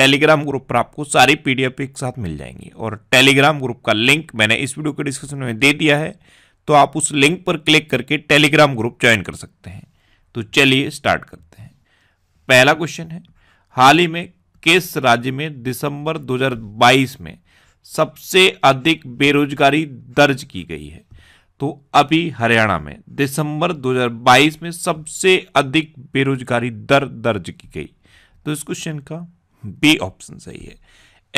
Telegram group पर आपको सारी पीडीएफ एक साथ मिल जाएंगी और टेलीग्राम ग्रुप का लिंक मैंने इस वीडियो के डिस्क्रिप्शन में दे दिया है तो आप उस लिंक पर क्लिक करके टेलीग्राम ग्रुप ज्वाइन कर सकते हैं तो चलिए स्टार्ट करते हैं पहला क्वेश्चन है हाल ही में किस राज्य में दिसंबर 2022 में सबसे अधिक बेरोजगारी दर्ज की गई है तो अभी हरियाणा में दिसंबर 2022 में सबसे अधिक बेरोजगारी दर दर्ज की गई तो इस क्वेश्चन का बी ऑप्शन सही है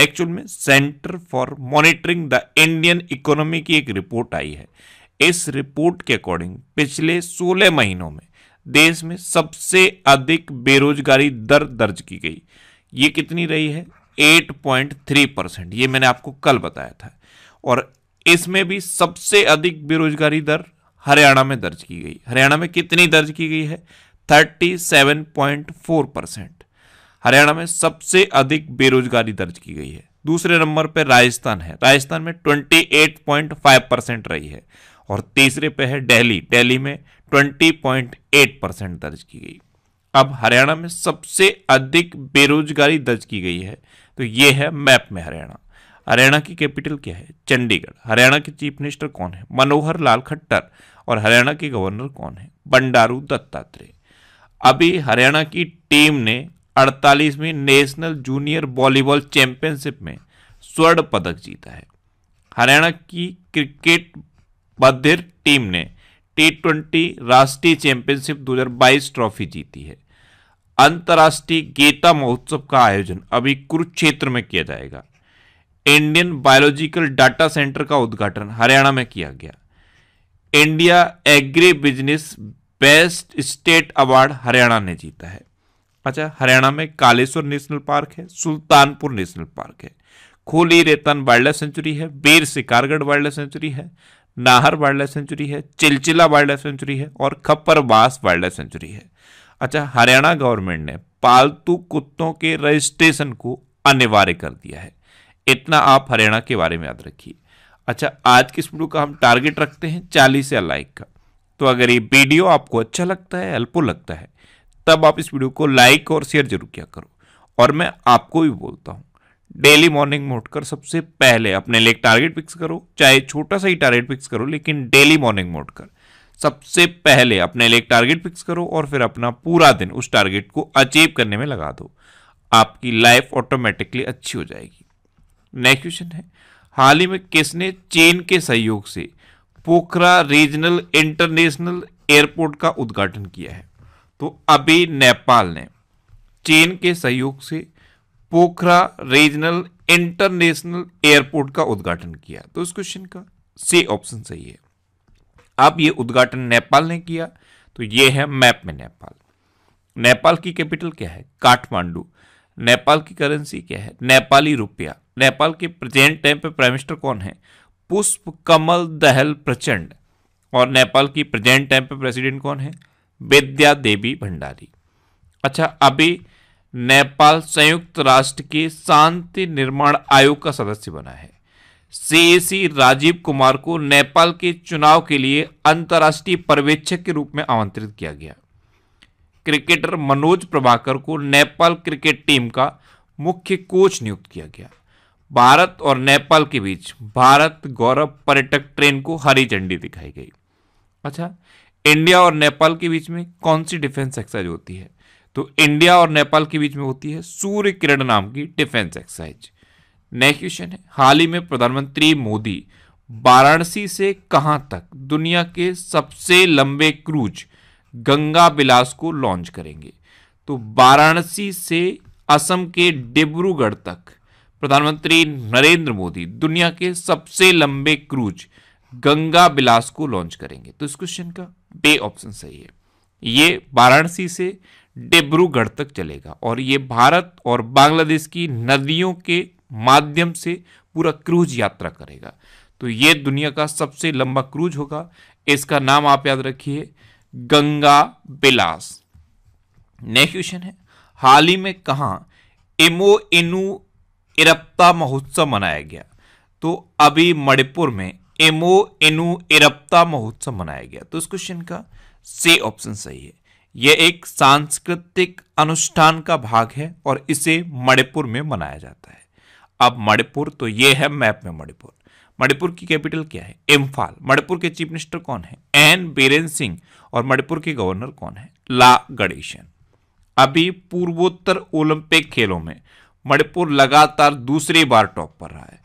एक्चुअल में centre for monitoring the Indian economy की एक रिपोर्ट आई है इस रिपोर्ट के अकॉर्डिंग पिछले 16 महीनों में देश में सबसे अधिक बेरोजगारी दर दर्ज की गई ये कितनी रही है 8.3 परसेंट ये मैंने आपको कल बताया था और इसमें भी सबसे अधिक बेरोजगारी दर हरियाणा में दर्ज की गई हरियाणा में कितनी दर्ज की गई है 37.4 परसेंट हरियाणा में सबसे अधिक बेरोजगारी दर्ज की गई है दूसरे नंबर पर राजस्थान है राजस्थान में 28.5 परसेंट रही है और तीसरे पे है दिल्ली दिल्ली में 20.8 परसेंट दर्ज की गई अब हरियाणा में सबसे अधिक बेरोजगारी दर्ज की गई है तो ये है मैप में हरियाणा हरियाणा की कैपिटल क्या है चंडीगढ़ हरियाणा के चीफ मिनिस्टर कौन है मनोहर लाल खट्टर और हरियाणा के गवर्नर कौन है बंडारू दत्तात्रेय अभी हरियाणा की टीम ने अड़तालीसवीं नेशनल जूनियर वॉलीबॉल चैंपियनशिप में स्वर्ण पदक जीता है हरियाणा की क्रिकेट बधिर टीम ने टी ट्वेंटी राष्ट्रीय चैंपियनशिप 2022 ट्रॉफी जीती है अंतर्राष्ट्रीय गीता महोत्सव का आयोजन अभी कुरुक्षेत्र में किया जाएगा इंडियन बायोलॉजिकल डाटा सेंटर का उद्घाटन हरियाणा में किया गया India agri business best state award Haryana ने जीता है अच्छा हरियाणा में कालेश्वर नेशनल पार्क है सुल्तानपुर नेशनल पार्क है खोली रेतन वाइल्ड लाइफ सेंचुरी है बेर सिकारगढ़ वाइल्ड लाइफ सेंचुरी है नाहर वाइल्ड लाइफ सेंचुरी है चिलचिला वाइल्ड लाइफ सेंचुरी है और खप्परबास वाइल्ड लाइफ सेंचुरी है अच्छा हरियाणा गवर्नमेंट ने पालतू कुत्तों के रजिस्ट्रेशन को अनिवार्य कर दिया है इतना आप हरियाणा के बारे में याद रखिए अच्छा आज की इस वीडियो का हम टारगेट रखते हैं चालीस या लाइक का तो अगर ये वीडियो आपको अच्छा लगता है हेल्पफुल लगता है तब आप इस वीडियो को लाइक और शेयर जरूर किया करो और मैं आपको भी बोलता हूँ डेली मॉर्निंग में उठकर सबसे पहले अपने लिए टारगेट फिक्स करो चाहे छोटा सा ही टारगेट फिक्स करो लेकिन डेली मॉर्निंग में उठकर सबसे पहले अपने लिए टारगेट फिक्स करो और फिर अपना पूरा दिन उस टारगेट को अचीव करने में लगा दो आपकी लाइफ ऑटोमेटिकली अच्छी हो जाएगी नेक्स्ट क्वेश्चन है हाल ही में किसने चीन के सहयोग से पोखरा रीजनल इंटरनेशनल एयरपोर्ट का उद्घाटन किया है तो अभी नेपाल ने चीन के सहयोग से पोखरा रीजनल इंटरनेशनल एयरपोर्ट का उद्घाटन किया तो इस क्वेश्चन का सी ऑप्शन सही है अब यह उद्घाटन नेपाल ने किया तो यह है मैप में नेपाल नेपाल की कैपिटल क्या है काठमांडू नेपाल की करेंसी क्या है नेपाली रुपया नेपाल के प्रेजेंट टाइम पे प्राइम मिनिस्टर कौन है पुष्प कमल दहल प्रचंड और नेपाल की प्रेजेंट टाइम पे प्रेसिडेंट कौन है विद्या देवी भंडारी अच्छा अभी नेपाल संयुक्त राष्ट्र के शांति निर्माण आयोग का सदस्य बना है सीएसी राजीव कुमार को नेपाल के चुनाव के लिए अंतर्राष्ट्रीय पर्यवेक्षक के रूप में आमंत्रित किया गया क्रिकेटर मनोज प्रभाकर को नेपाल क्रिकेट टीम का मुख्य कोच नियुक्त किया गया भारत और नेपाल के बीच भारत गौरव पर्यटक ट्रेन को हरी झंडी दिखाई गई अच्छा इंडिया और नेपाल के बीच में कौन सी डिफेंस एक्सरसाइज होती है तो इंडिया और नेपाल के बीच में होती है सूर्य किरण नाम की डिफेंस एक्सरसाइज नेक्स्ट क्वेश्चन है हाल ही में प्रधानमंत्री मोदी वाराणसी से कहां तक दुनिया के सबसे लंबे क्रूज गंगा बिलास को लॉन्च करेंगे तो वाराणसी से असम के डिब्रूगढ़ तक प्रधानमंत्री नरेंद्र मोदी दुनिया के सबसे लंबे क्रूज गंगा बिलास को लॉन्च करेंगे तो इस क्वेश्चन का बे ऑप्शन सही है ये वाराणसी से डिब्रूगढ़ तक चलेगा और ये भारत और बांग्लादेश की नदियों के माध्यम से पूरा क्रूज यात्रा करेगा तो ये दुनिया का सबसे लंबा क्रूज होगा इसका नाम आप याद रखिए गंगा बिलास नेक्स्ट क्वेश्चन है हाल ही में कहा एमो इनू इरप्ता महोत्सव मनाया गया तो अभी मणिपुर में एमओ एनु एरप्ता महोत्सव मनाया गया तो इस क्वेश्चन का से ऑप्शन सही है यह एक सांस्कृतिक अनुष्ठान का भाग है और इसे मणिपुर में मनाया जाता है अब मणिपुर तो यह है मैप में मणिपुर मणिपुर की कैपिटल क्या है इम्फाल मणिपुर के चीफ मिनिस्टर कौन है एन बीरेन सिंह और मणिपुर के गवर्नर कौन है ला गणेशन अभी पूर्वोत्तर ओलंपिक खेलों में मणिपुर लगातार दूसरी बार टॉप पर रहा है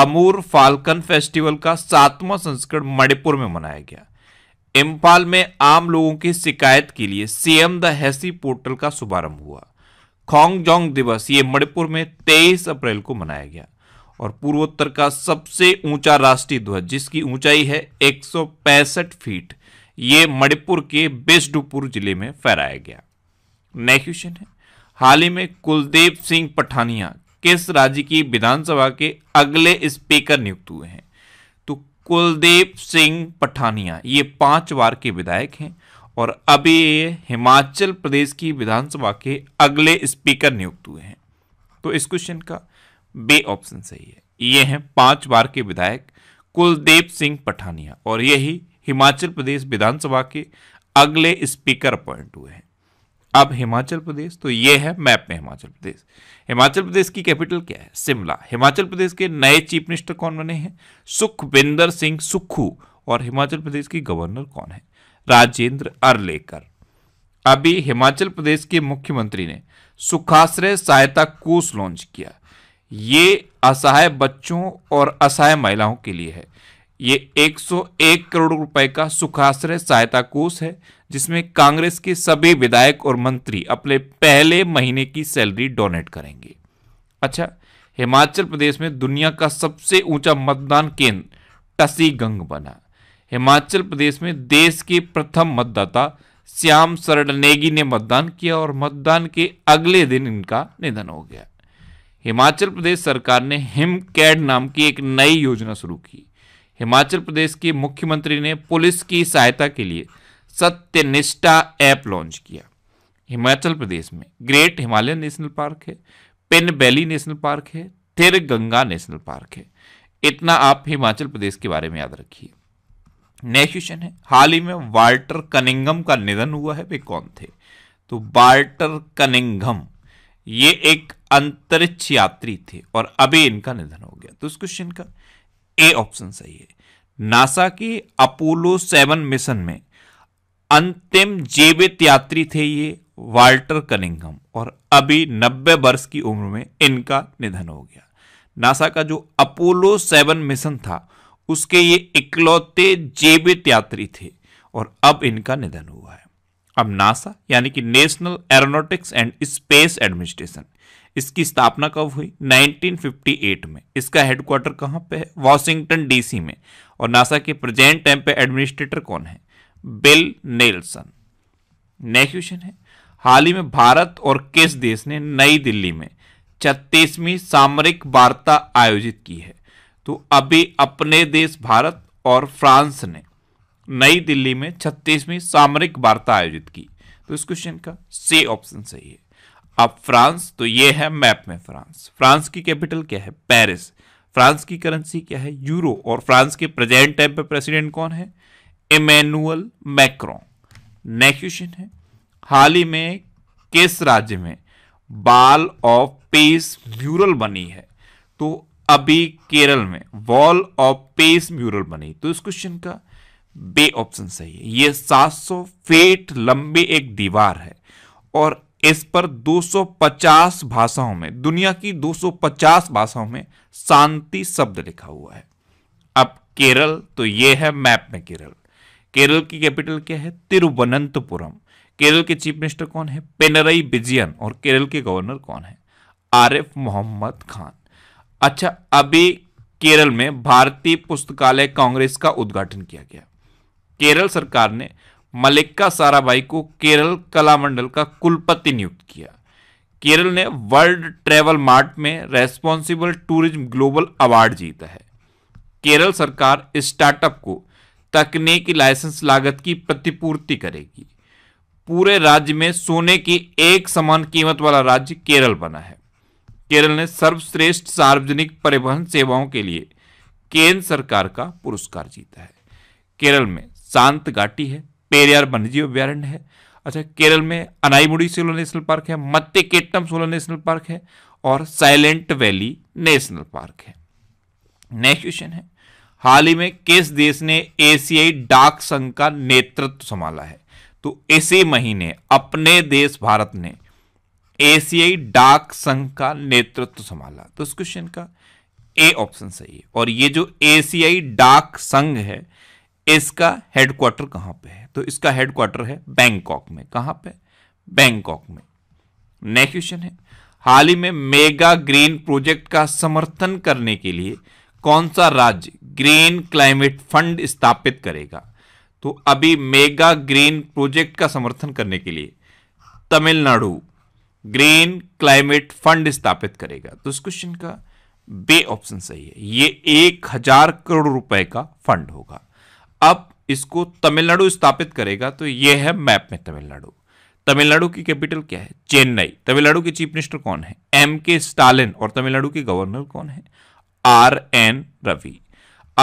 अमूर फाल्कन फेस्टिवल का सातवां संस्करण मणिपुर में मनाया गया इम्फाल में आम लोगों की शिकायत के लिए सीएम द हैसी पोर्टल का शुभारंभ हुआ खोंगजोंग दिवस ये मणिपुर में 23 अप्रैल को मनाया गया और पूर्वोत्तर का सबसे ऊंचा राष्ट्रीय ध्वज जिसकी ऊंचाई है एक फीट ये मणिपुर के बेस्डुपुर जिले में फहराया गया नेक्स्ट क्वेश्चन है हाल ही में कुलदेव सिंह पठानिया किस राज्य की विधानसभा के अगले स्पीकर नियुक्त हुए हैं तो कुलदीप सिंह पठानिया ये पांच बार के विधायक हैं और अभी ये हिमाचल प्रदेश की विधानसभा के अगले स्पीकर नियुक्त हुए हैं तो इस क्वेश्चन का बे ऑप्शन सही है ये हैं पांच बार के विधायक कुलदीप सिंह पठानिया और यही हिमाचल प्रदेश विधानसभा के अगले स्पीकर अपॉइंट हुए हैं अब हिमाचल प्रदेश तो ये है मैप में हिमाचल प्रदेश हिमाचल प्रदेश की कैपिटल क्या है शिमला हिमाचल प्रदेश के नए चीफ मिनिस्टर कौन बने हैं सुखविंदर सिंह सुखू और हिमाचल प्रदेश की गवर्नर कौन है राजेंद्र अरलेकर अभी हिमाचल प्रदेश के मुख्यमंत्री ने सुखाश्रय सहायता कोष लॉन्च किया ये असहाय बच्चों और असहाय महिलाओं के लिए है ये 101 करोड़ रुपए का सुखाश्रय सहायता कोष है जिसमें कांग्रेस के सभी विधायक और मंत्री अपने पहले महीने की सैलरी डोनेट करेंगे अच्छा हिमाचल प्रदेश में दुनिया का सबसे ऊंचा मतदान केंद्र टसीगंग बना हिमाचल प्रदेश में देश के प्रथम मतदाता श्याम शरण नेगी ने मतदान किया और मतदान के अगले दिन इनका निधन हो गया हिमाचल प्रदेश सरकार ने हिम कैड नाम की एक नई योजना शुरू की हिमाचल प्रदेश के मुख्यमंत्री ने पुलिस की सहायता के लिए सत्यनिष्ठा ऐप लॉन्च किया हिमाचल प्रदेश में ग्रेट हिमालयन नेशनल पार्क है पिन बैली नेशनल पार्क है थिर गंगा नेशनल पार्क है इतना आप हिमाचल प्रदेश के बारे में याद रखिए नेक्स्ट क्वेश्चन है हाल ही में वाल्टर कनिंगम का निधन हुआ है वे कौन थे तो वाल्टर कनिंगम ये एक अंतरिक्ष यात्री थे और अभी इनका निधन हो गया तो इस क्वेश्चन का ए ऑप्शन सही है नासा के अपोलो सेवन मिशन में अंतिम जीवित यात्री थे ये वाल्टर कनिंगम और अभी 90 वर्ष की उम्र में इनका निधन हो गया नासा का जो अपोलो सेवन मिशन था उसके ये इकलौते जीवित यात्री थे और अब इनका निधन हुआ है अब नासा यानी कि national aeronautics and space administration इसकी स्थापना कब हुई 1958 में इसका हेडक्वार्टर कहाँ पे है वॉशिंगटन डीसी में और नासा के प्रेजेंट टाइम पे एडमिनिस्ट्रेटर कौन है बिल नेल्सन नेक्स्ट क्वेश्चन है हाल ही में भारत और किस देश ने नई दिल्ली में छत्तीसवीं सामरिक वार्ता आयोजित की है तो अभी अपने देश भारत और फ्रांस ने नई दिल्ली में छत्तीसवीं सामरिक वार्ता आयोजित की तो इस क्वेश्चन का सी ऑप्शन सही है अब फ्रांस तो ये है मैप में फ्रांस फ्रांस की कैपिटल क्या है पेरिस फ्रांस की करेंसी क्या है यूरो और फ्रांस के प्रेजेंट टाइम पे प्रेसिडेंट कौन है इमेनुअल मैक्रों नेक्स्ट क्वेश्चन है हाल ही में किस राज्य में बाल ऑफ पीस म्यूरल बनी है तो अभी केरल में वॉल ऑफ पीस म्यूरल बनी तो इस क्वेश्चन का बे ऑप्शन सही है ये 700 फीट लंबी एक दीवार है और इस पर 250 भाषाओं में दुनिया की 250 भाषाओं में शांति शब्द लिखा हुआ है अब केरल तो ये है मैप में केरल केरल की कैपिटल क्या है तिरुवनंतपुरम केरल के चीफ मिनिस्टर कौन है पेनरई बिजियन और केरल के गवर्नर कौन है आरिफ मोहम्मद खान अच्छा अभी केरल में भारतीय पुस्तकालय कांग्रेस का उद्घाटन किया गया केरल सरकार ने मलिक्का साराभाई को केरल कलामंडल का कुलपति नियुक्त किया केरल ने वर्ल्ड ट्रेवल मार्ट में रेस्पॉन्सिबल टूरिज्म ग्लोबल अवार्ड जीता है केरल सरकार स्टार्टअप को तकनीकी लाइसेंस लागत की प्रतिपूर्ति करेगी पूरे राज्य में सोने की एक समान कीमत वाला राज्य केरल बना है केरल ने सर्वश्रेष्ठ सार्वजनिक परिवहन सेवाओं के लिए केंद्र सरकार का पुरस्कार जीता है केरल में शांत घाटी है पेरियार वन्यजीव अभ्यारण्य है अच्छा केरल में अनाईमुड़ी सोलो नेशनल पार्क है Mathikettan Shola national park है और साइलेंट वैली नेशनल पार्क है नेक्स्ट क्वेश्चन है हाल ही में किस देश ने एशियाई डाक संघ का नेतृत्व संभाला है तो इसी महीने अपने देश भारत ने एशियाई डाक संघ का नेतृत्व संभाला तो इस क्वेश्चन का ए ऑप्शन सही है और ये जो एशियाई डाक संघ है इसका हेडक्वार्टर कहां पे है तो इसका हेडक्वार्टर है बैंकॉक में कहां पे बैंकॉक में नेक्स्ट क्वेश्चन है हाल ही में मेगा ग्रीन प्रोजेक्ट का समर्थन करने के लिए कौन सा राज्य ग्रीन क्लाइमेट फंड स्थापित करेगा तो अभी मेगा ग्रीन प्रोजेक्ट का समर्थन करने के लिए तमिलनाडु ग्रीन क्लाइमेट फंड स्थापित करेगा तो इस क्वेश्चन का बे ऑप्शन सही है ये एक हजार करोड़ रुपए का फंड होगा अब इसको तमिलनाडु स्थापित करेगा तो यह है मैप में तमिलनाडु तमिलनाडु की कैपिटल क्या है चेन्नई तमिलनाडु के चीफ मिनिस्टर कौन है एम के स्टालिन और तमिलनाडु के गवर्नर कौन है आर एन रवि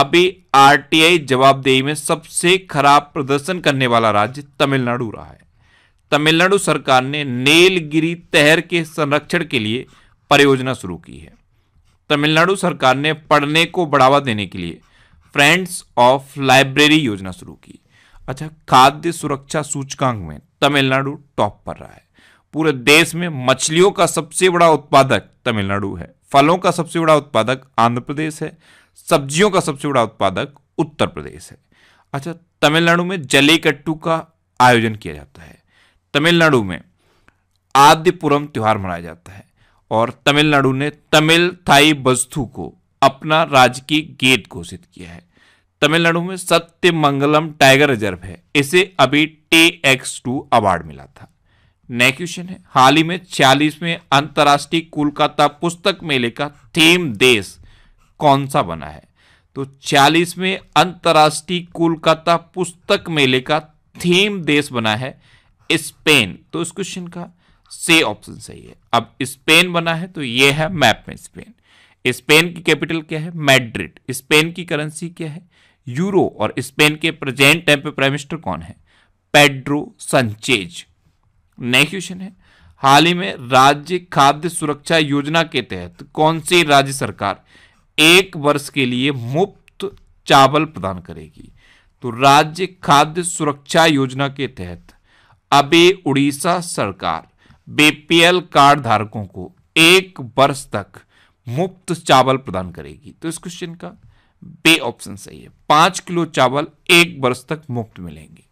अभी आरटीआई जवाबदेही में सबसे खराब प्रदर्शन करने वाला राज्य तमिलनाडु रहा है तमिलनाडु सरकार ने नीलगिरी तहर के संरक्षण के लिए परियोजना शुरू की है तमिलनाडु सरकार ने पढ़ने को बढ़ावा देने के लिए फ्रेंड्स ऑफ लाइब्रेरी योजना शुरू की अच्छा खाद्य सुरक्षा सूचकांक में तमिलनाडु टॉप पर रहा है पूरे देश में मछलियों का सबसे बड़ा उत्पादक तमिलनाडु है फलों का सबसे बड़ा उत्पादक आंध्र प्रदेश है सब्जियों का सबसे बड़ा उत्पादक उत्तर प्रदेश है अच्छा तमिलनाडु में जलीकट्टू का आयोजन किया जाता है तमिलनाडु में आद्यपुरम त्यौहार मनाया जाता है और तमिलनाडु ने तमिल थाई वस्तु को अपना राजकीय गेट घोषित किया है तमिलनाडु में सत्यमंगलम टाइगर रिजर्व है इसे अभी टे एक्स टू अवार्ड मिला था नेक्स्ट क्वेश्चन है हाल ही में छियालीसवें अंतर्राष्ट्रीय कोलकाता पुस्तक मेले का थीम देश कौन सा बना है तो छियालीसवें अंतर्राष्ट्रीय कोलकाता पुस्तक मेले का थीम देश बना है स्पेन तो इस क्वेश्चन का से ऑप्शन सही है अब स्पेन बना है तो यह है मैप में स्पेन स्पेन की कैपिटल क्या है मैड्रिड स्पेन की करेंसी क्या है यूरो और स्पेन के प्रेजेंट टाइम पे प्राइम मिनिस्टर कौन है पेड्रो संचेज नेक्स्ट क्वेश्चन है हाल ही में राज्य खाद्य सुरक्षा योजना के तहत कौन सी राज्य सरकार एक वर्ष के लिए मुफ्त चावल प्रदान करेगी तो राज्य खाद्य सुरक्षा योजना के तहत अबे उड़ीसा सरकार बीपीएल कार्ड धारकों को एक वर्ष तक मुफ्त चावल प्रदान करेगी तो इस क्वेश्चन का बे ऑप्शन सही है पांच किलो चावल एक वर्ष तक मुफ्त मिलेंगे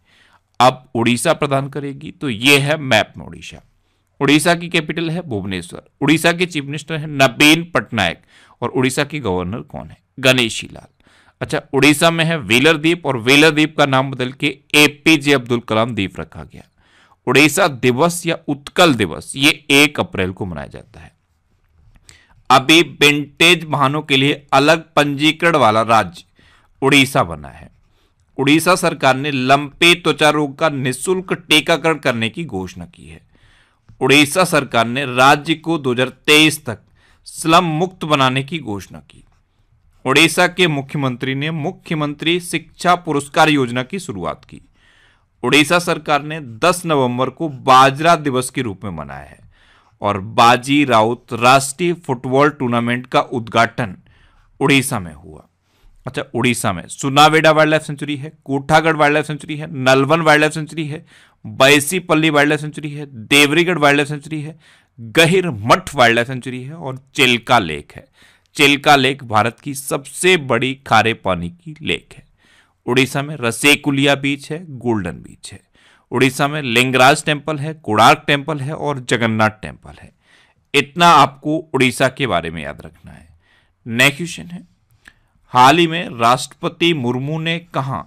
अब उड़ीसा प्रदान करेगी तो यह है मैप में उड़ीसा उड़ीसा की कैपिटल है भुवनेश्वर उड़ीसा के चीफ मिनिस्टर है नबीन पटनायक और उड़ीसा की गवर्नर कौन है गणेशी लाल अच्छा उड़ीसा में है वेलर द्वीप और वेलर द्वीप का नाम बदल के एपीजे अब्दुल कलाम द्वीप रखा गया उड़ीसा दिवस या उत्कल दिवस ये एक अप्रैल को मनाया जाता है अभी विंटेज वाहनों के लिए अलग पंजीकरण वाला राज्य उड़ीसा बना है उड़ीसा सरकार ने लंपे त्वचा रोग का निःशुल्क टीकाकरण करने की घोषणा की है उड़ीसा सरकार ने राज्य को 2023 तक स्लम मुक्त बनाने की घोषणा की उड़ीसा के मुख्यमंत्री ने मुख्यमंत्री शिक्षा पुरस्कार योजना की शुरुआत की उड़ीसा सरकार ने 10 नवंबर को बाजरा दिवस के रूप में मनाया है और बाजी राउत राष्ट्रीय फुटबॉल टूर्नामेंट का उद्घाटन उड़ीसा में हुआ अच्छा उड़ीसा में सुनावेडा वाइल्ड लाइफ सेंचुरी है कोठागढ़ वाइल्ड लाइफ सेंचुरी है नलवन वाइल्ड लाइफ सेंचुरी है बैसीपल्ली वाइल्ड लाइफ सेंचुरी है देवरीगढ़ वाइल्ड लाइफ सेंचुरी है गहिर मठ वाइल्ड लाइफ सेंचुरी है और चिल्का लेक है चिल्का लेक भारत की सबसे बड़ी खारे पानी की लेक है उड़ीसा में रसेकुलिया बीच है गोल्डन बीच है उड़ीसा में लिंगराज टेम्पल है कुड़ार्क टेम्पल है और जगन्नाथ टेम्पल है इतना आपको उड़ीसा के बारे में याद रखना है नेक्स्ट क्वेश्चन है हाल ही में राष्ट्रपति मुर्मू ने कहा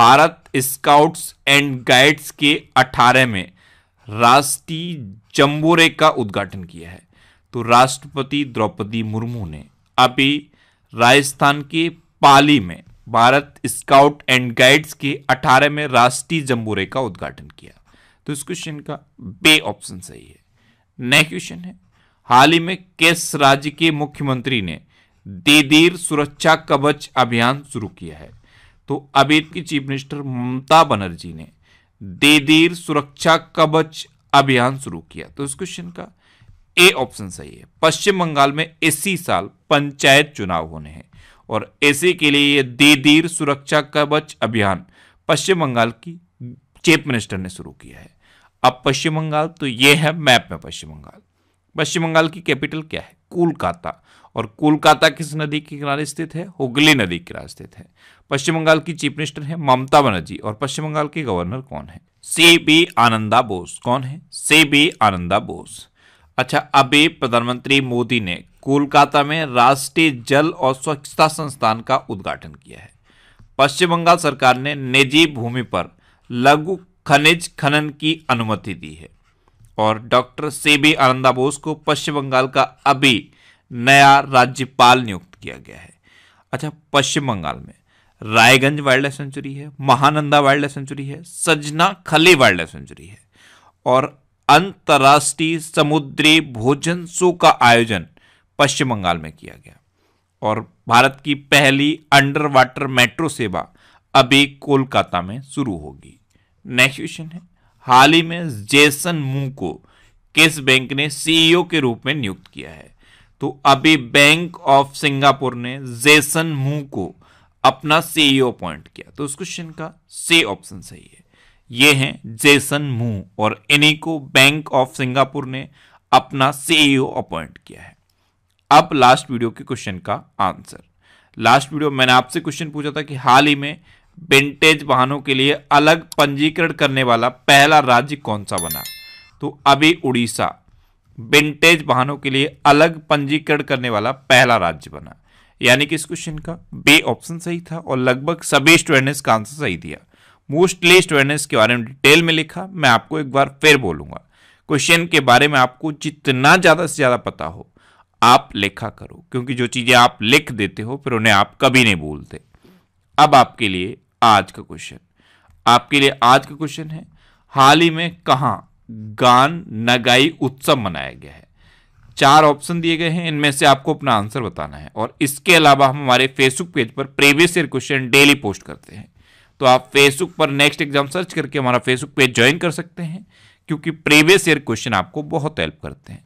भारत स्काउट्स एंड गाइड्स के 18 में राष्ट्रीय जम्बोरे का उद्घाटन किया है तो राष्ट्रपति द्रौपदी मुर्मू ने अभी राजस्थान के पाली में भारत स्काउट एंड गाइड्स के 18वें राष्ट्रीय जम्बूरे का उद्घाटन किया तो इस क्वेश्चन का बे ऑप्शन सही है नेक्स्ट क्वेश्चन है हाल ही में किस राज्य के मुख्यमंत्री ने देदीर सुरक्षा कवच अभियान शुरू किया है तो अबेद की चीफ मिनिस्टर ममता बनर्जी ने देदीर सुरक्षा कवच अभियान शुरू किया तो इस क्वेश्चन का ए ऑप्शन सही है पश्चिम बंगाल में इसी साल पंचायत चुनाव होने हैं और ऐसे के लिए ये देर सुरक्षा कवच अभियान पश्चिम बंगाल की चीफ मिनिस्टर ने शुरू किया है अब पश्चिम बंगाल तो ये है मैप में पश्चिम बंगाल पश्चिम बंगाल की कैपिटल क्या है कोलकाता और कोलकाता किस नदी के किनारे स्थित है हुगली नदी के किनारे स्थित है पश्चिम बंगाल की चीफ मिनिस्टर है ममता बनर्जी और पश्चिम बंगाल के गवर्नर कौन है सी बी आनंदा बोस कौन है सी बी आनंदा बोस अच्छा अभी प्रधानमंत्री मोदी ने कोलकाता में राष्ट्रीय जल और स्वच्छता संस्थान का उद्घाटन किया है पश्चिम बंगाल सरकार ने निजी भूमि पर लघु खनिज खनन की अनुमति दी है और doctor C B Ananda Bose को पश्चिम बंगाल का अभी नया राज्यपाल नियुक्त किया गया है अच्छा पश्चिम बंगाल में रायगंज वाइल्ड लाइफ सेंचुरी है महानंदा वाइल्ड लाइफ सेंचुरी है सजना खली वाइल्ड लाइफ सेंचुरी है और अंतर्राष्ट्रीय समुद्री भोजन शो का आयोजन पश्चिम बंगाल में किया गया और भारत की पहली अंडर वाटर मेट्रो सेवा अभी कोलकाता में शुरू होगी नेक्स्ट क्वेश्चन है हाल ही में जेसन मू को किस बैंक ने सीईओ e के रूप में नियुक्त किया है तो अभी बैंक ऑफ सिंगापुर ने जेसन मू को अपना सीईओ अपॉइंट e किया तो उस क्वेश्चन का सी ऑप्शन सही है ये हैं जेसन मू और इन्हीं को बैंक ऑफ सिंगापुर ने अपना सीईओ अपॉइंट e किया है अब लास्ट वीडियो के क्वेश्चन का आंसर लास्ट वीडियो मैंने आपसे क्वेश्चन पूछा था कि हाल ही में विंटेज वाहनों के लिए अलग पंजीकरण करने वाला पहला राज्य कौन सा बना तो अभी उड़ीसा विंटेज वाहनों के लिए अलग पंजीकरण करने वाला पहला राज्य बना यानी कि इस क्वेश्चन का बे ऑप्शन सही था और लगभग सभी स्टूडेंट का आंसर सही दिया मोस्टली स्टूडेंट्स के बारे में डिटेल में लिखा मैं आपको एक बार फिर बोलूंगा क्वेश्चन के बारे में आपको जितना ज़्यादा से ज़्यादा पता हो आप लिखा करो क्योंकि जो चीज़ें आप लिख देते हो फिर उन्हें आप कभी नहीं भूलते अब आपके लिए आज का क्वेश्चन आपके लिए आज का क्वेश्चन है हाल ही में कहा गान नगाई उत्सव मनाया गया है चार ऑप्शन दिए गए हैं इनमें से आपको अपना आंसर बताना है और इसके अलावा हम हमारे फेसबुक पेज पर previous year question daily post करते हैं तो आप फेसबुक पर नेक्स्ट एग्जाम सर्च करके हमारा फेसबुक पेज ज्वाइन कर सकते हैं क्योंकि प्रीवियस ईयर क्वेश्चन आपको बहुत हेल्प करते हैं